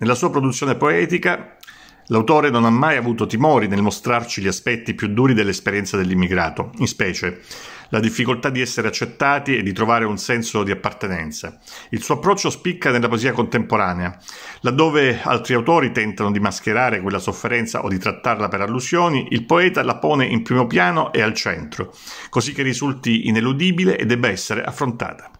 Nella sua produzione poetica L'autore non ha mai avuto timori nel mostrarci gli aspetti più duri dell'esperienza dell'immigrato, in specie la difficoltà di essere accettati e di trovare un senso di appartenenza. Il suo approccio spicca nella poesia contemporanea, laddove altri autori tentano di mascherare quella sofferenza o di trattarla per allusioni, il poeta la pone in primo piano e al centro, così che risulti ineludibile e debba essere affrontata.